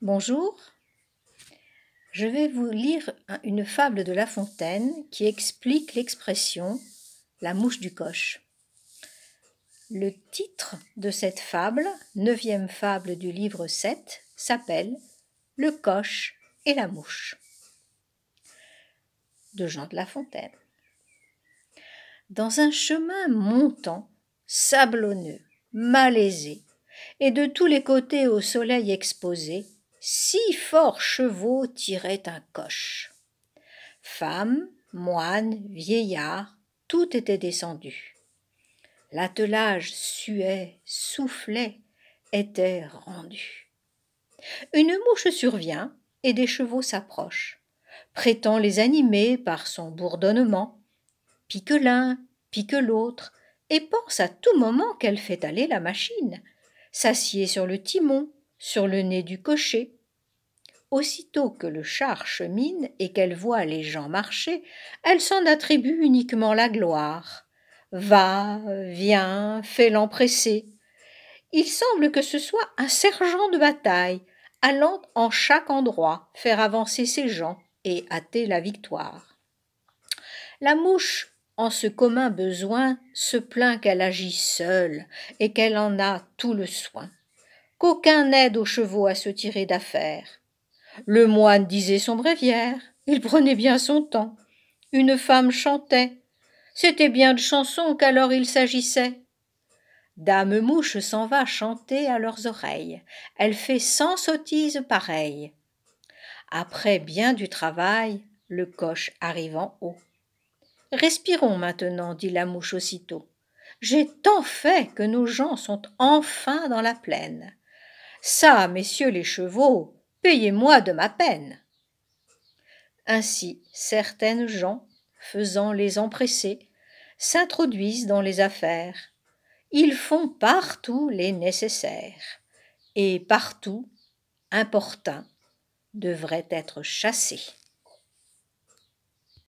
Bonjour. Je vais vous lire une fable de La Fontaine qui explique l'expression La mouche du coche. Le titre de cette fable, neuvième fable du livre 7, s'appelle Le coche et la mouche de Jean de La Fontaine. Dans un chemin montant, sablonneux, malaisé, et de tous les côtés au soleil exposé, six forts chevaux tiraient un coche. Femmes, moines, vieillards, tout était descendu. L'attelage suait, soufflait, était rendu. Une mouche survient et des chevaux s'approchent, prétend les animer par son bourdonnement, pique l'un, pique l'autre, et pense à tout moment qu'elle fait aller la machine, s'assied sur le timon, sur le nez du cocher, Aussitôt que le char chemine et qu'elle voit les gens marcher, elle s'en attribue uniquement la gloire. Va, viens, fait l'empresser. Il semble que ce soit un sergent de bataille, allant en chaque endroit faire avancer ses gens et hâter la victoire. La mouche, en ce commun besoin, se plaint qu'elle agit seule et qu'elle en a tout le soin, qu'aucun n'aide aux chevaux à se tirer d'affaire, le moine disait son bréviaire, il prenait bien son temps. Une femme chantait. C'était bien de chansons qu'alors il s'agissait. Dame Mouche s'en va chanter à leurs oreilles. Elle fait cent sottises pareilles. Après bien du travail, le coche arrive en haut. Respirons maintenant, dit la mouche aussitôt. J'ai tant fait que nos gens sont enfin dans la plaine. Ça, messieurs les chevaux, Payez-moi de ma peine. Ainsi, certaines gens, faisant les empressés, s'introduisent dans les affaires. Ils font partout les nécessaires, et partout, importuns, devraient être chassés.